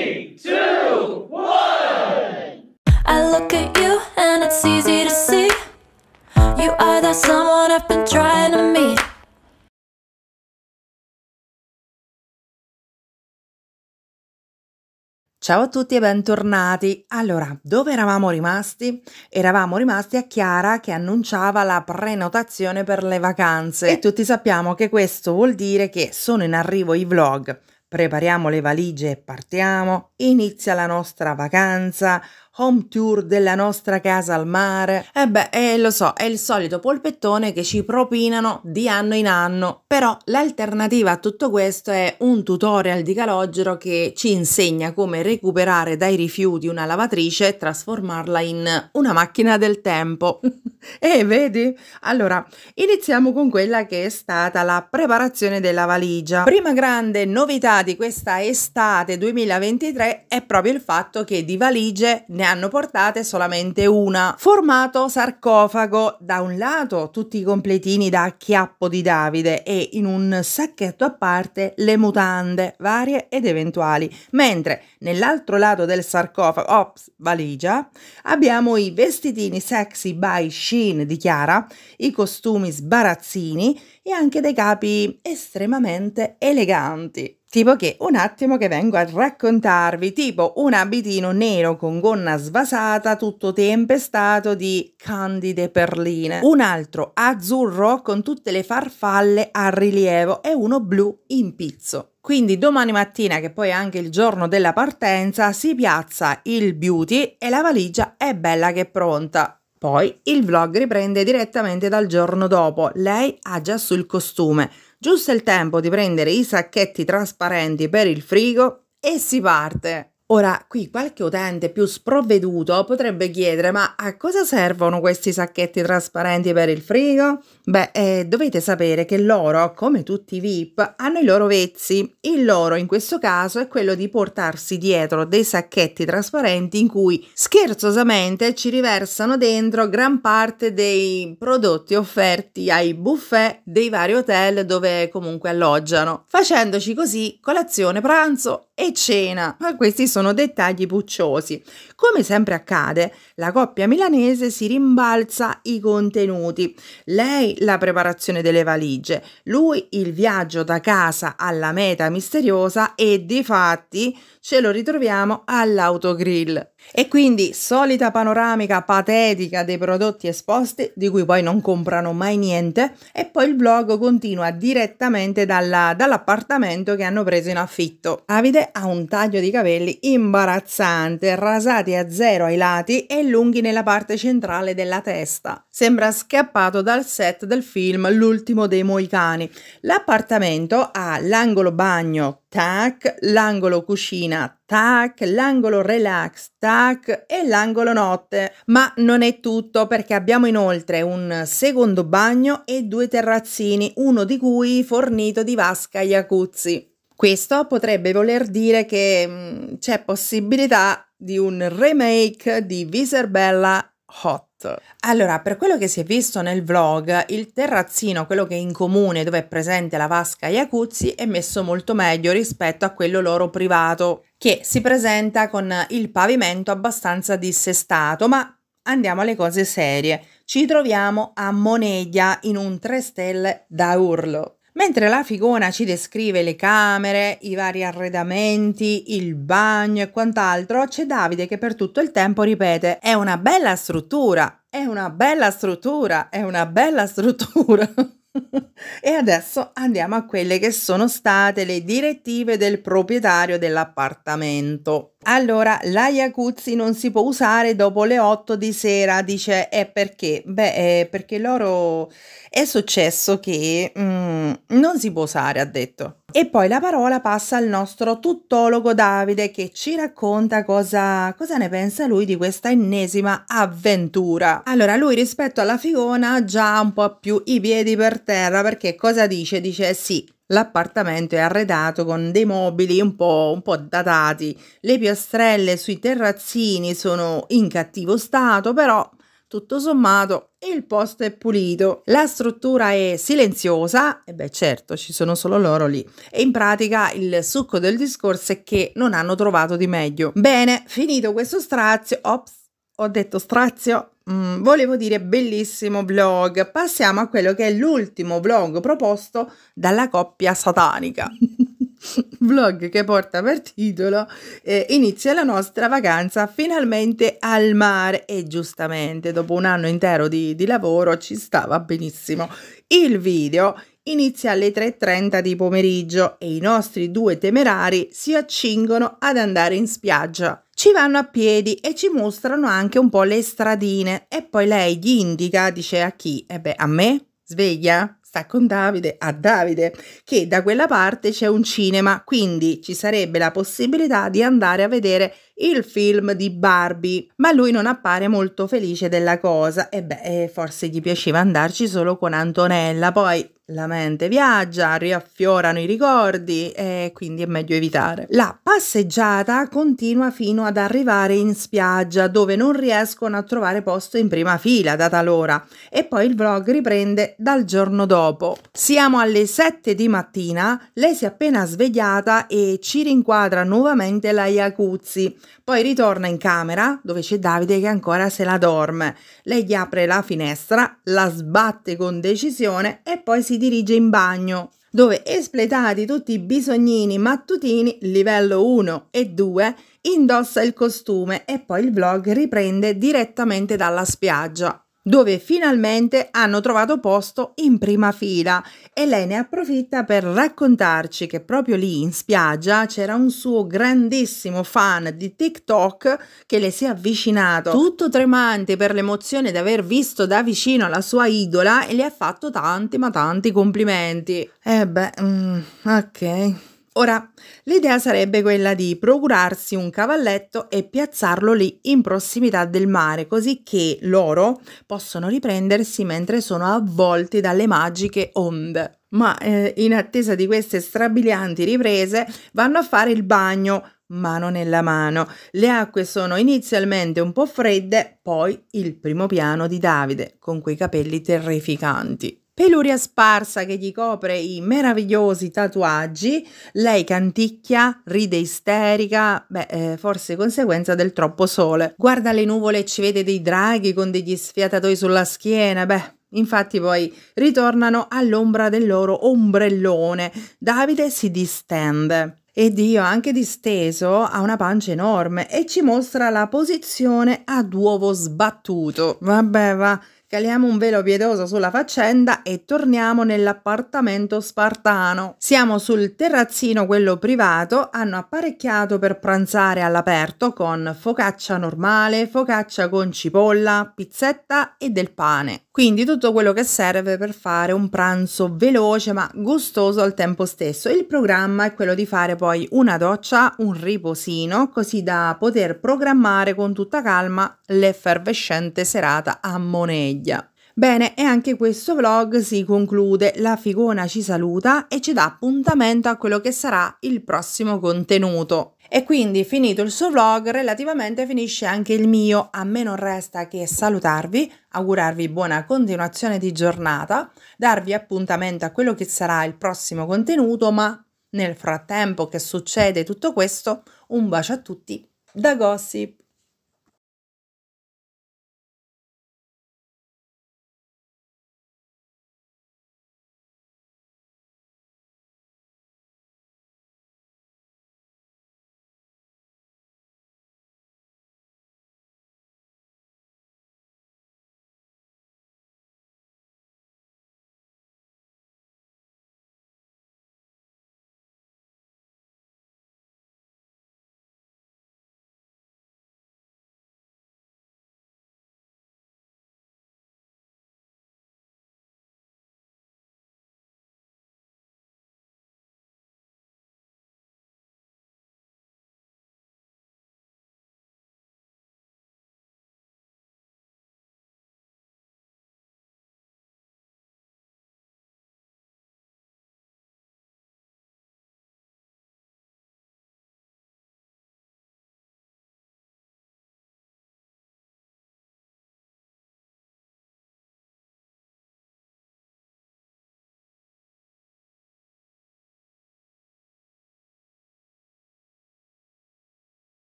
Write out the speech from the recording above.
Three, two, one. I look at you and it's easy to see. You are that someone I've been trying to meet. Ciao a tutti e bentornati. Allora, dove eravamo rimasti? Eravamo rimasti a Chiara che annunciava la prenotazione per le vacanze e tutti sappiamo che questo vuol dire che sono in arrivo i vlog prepariamo le valigie e partiamo, inizia la nostra vacanza, home tour della nostra casa al mare. E eh beh, eh, lo so, è il solito polpettone che ci propinano di anno in anno. Però l'alternativa a tutto questo è un tutorial di calogero che ci insegna come recuperare dai rifiuti una lavatrice e trasformarla in una macchina del tempo. e eh, vedi? Allora, iniziamo con quella che è stata la preparazione della valigia. Prima grande novità di questa estate 2023 è proprio il fatto che di valigie ne hanno portate solamente una. Formato sarcofago, da un lato tutti i completini da acchiappo di Davide e in un sacchetto a parte le mutande varie ed eventuali, mentre nell'altro lato del sarcofago, ops, valigia, abbiamo i vestitini sexy by Sheen di Chiara, i costumi sbarazzini, e anche dei capi estremamente eleganti. Tipo che un attimo che vengo a raccontarvi, tipo un abitino nero con gonna svasata, tutto tempestato di candide perline, un altro azzurro con tutte le farfalle a rilievo e uno blu in pizzo. Quindi domani mattina, che poi è anche il giorno della partenza, si piazza il beauty e la valigia è bella che è pronta poi il vlog riprende direttamente dal giorno dopo, lei ha già sul costume, giusto il tempo di prendere i sacchetti trasparenti per il frigo e si parte. Ora, qui qualche utente più sprovveduto potrebbe chiedere: ma a cosa servono questi sacchetti trasparenti per il frigo? Beh, eh, dovete sapere che loro, come tutti i VIP, hanno i loro vezzi. Il loro, in questo caso, è quello di portarsi dietro dei sacchetti trasparenti in cui scherzosamente ci riversano dentro gran parte dei prodotti offerti ai buffet dei vari hotel dove comunque alloggiano, facendoci così colazione, pranzo e cena, ma questi sono dettagli pucciosi. Come sempre accade, la coppia milanese si rimbalza i contenuti. Lei la preparazione delle valigie, lui il viaggio da casa alla meta misteriosa e di fatti ce lo ritroviamo all'autogrill. E quindi solita panoramica patetica dei prodotti esposti, di cui poi non comprano mai niente, e poi il vlog continua direttamente dalla, dall'appartamento che hanno preso in affitto. Davide ha un taglio di capelli imbarazzante, rasati a zero ai lati e lunghi nella parte centrale della testa. Sembra scappato dal set del film L'ultimo dei Moicani. L'appartamento ha l'angolo bagno tac, l'angolo cucina, tac, l'angolo relax, tac e l'angolo notte. Ma non è tutto perché abbiamo inoltre un secondo bagno e due terrazzini, uno di cui fornito di vasca jacuzzi. Questo potrebbe voler dire che mm, c'è possibilità di un remake di Viserbella Hot. Esatto. Allora, per quello che si è visto nel vlog, il terrazzino, quello che è in comune dove è presente la vasca Iacuzzi, è messo molto meglio rispetto a quello loro privato, che si presenta con il pavimento abbastanza dissestato, ma andiamo alle cose serie. Ci troviamo a Moneglia in un 3 stelle da urlo. Mentre la figona ci descrive le camere, i vari arredamenti, il bagno e quant'altro, c'è Davide che per tutto il tempo ripete è una bella struttura, è una bella struttura, è una bella struttura. E adesso andiamo a quelle che sono state le direttive del proprietario dell'appartamento. Allora, la jacuzzi non si può usare dopo le 8 di sera, dice, e eh, perché? Beh, eh, perché loro è successo che mm, non si può usare, ha detto. E poi la parola passa al nostro tuttologo Davide che ci racconta cosa, cosa ne pensa lui di questa ennesima avventura. Allora, lui rispetto alla figona ha già un po' più i piedi per terra perché cosa dice? Dice sì, l'appartamento è arredato con dei mobili un po', un po', datati, le piastrelle sui terrazzini sono in cattivo stato, però tutto sommato il posto è pulito, la struttura è silenziosa, e beh certo ci sono solo loro lì, e in pratica il succo del discorso è che non hanno trovato di meglio. Bene, finito questo strazio, ops, ho detto strazio, Mm, volevo dire bellissimo vlog. Passiamo a quello che è l'ultimo vlog proposto dalla coppia satanica. vlog che porta per titolo eh, Inizia la nostra vacanza finalmente al mare e giustamente dopo un anno intero di, di lavoro ci stava benissimo. Il video inizia alle 3.30 di pomeriggio e i nostri due temerari si accingono ad andare in spiaggia. Ci vanno a piedi e ci mostrano anche un po' le stradine e poi lei gli indica, dice a chi? E eh beh, a me? Sveglia? sta con Davide a Davide, che da quella parte c'è un cinema, quindi ci sarebbe la possibilità di andare a vedere il film di Barbie, ma lui non appare molto felice della cosa e beh, forse gli piaceva andarci solo con Antonella, poi la mente viaggia, riaffiorano i ricordi e quindi è meglio evitare. La passeggiata continua fino ad arrivare in spiaggia dove non riescono a trovare posto in prima fila data l'ora e poi il vlog riprende dal giorno dopo. Siamo alle 7 di mattina, lei si è appena svegliata e ci rinquadra nuovamente la Iacuzzi. Poi ritorna in camera dove c'è Davide che ancora se la dorme. Lei gli apre la finestra, la sbatte con decisione e poi si dirige in bagno, dove espletati tutti i bisognini mattutini livello 1 e 2 indossa il costume e poi il vlog riprende direttamente dalla spiaggia dove finalmente hanno trovato posto in prima fila e lei ne approfitta per raccontarci che proprio lì in spiaggia c'era un suo grandissimo fan di TikTok che le si è avvicinato, tutto tremante per l'emozione di aver visto da vicino la sua idola e le ha fatto tanti ma tanti complimenti. E eh beh, mm, ok. Ora, l'idea sarebbe quella di procurarsi un cavalletto e piazzarlo lì in prossimità del mare, così che loro possono riprendersi mentre sono avvolti dalle magiche onde. Ma eh, in attesa di queste strabilianti riprese vanno a fare il bagno mano nella mano. Le acque sono inizialmente un po' fredde, poi il primo piano di Davide con quei capelli terrificanti peluria sparsa che gli copre i meravigliosi tatuaggi, lei canticchia, ride isterica, beh, eh, forse conseguenza del troppo sole. Guarda le nuvole e ci vede dei draghi con degli sfiatatoi sulla schiena, beh, Infatti poi ritornano all'ombra del loro ombrellone. Davide si distende e Dio anche disteso ha una pancia enorme e ci mostra la posizione ad uovo sbattuto. Vabbè, va. Caliamo un velo pietoso sulla faccenda e torniamo nell'appartamento spartano. Siamo sul terrazzino, quello privato, hanno apparecchiato per pranzare all'aperto con focaccia normale, focaccia con cipolla, pizzetta e del pane. Quindi tutto quello che serve per fare un pranzo veloce ma gustoso al tempo stesso. Il programma è quello di fare poi una doccia, un riposino, così da poter programmare con tutta calma l'effervescente serata a Moneglio figlia. Bene, e anche questo vlog si conclude, la figona ci saluta e ci dà appuntamento a quello che sarà il prossimo contenuto. E quindi finito il suo vlog, relativamente finisce anche il mio, a me non resta che salutarvi, augurarvi buona continuazione di giornata, darvi appuntamento a quello che sarà il prossimo contenuto, ma nel frattempo che succede tutto questo, un bacio a tutti da Gossip!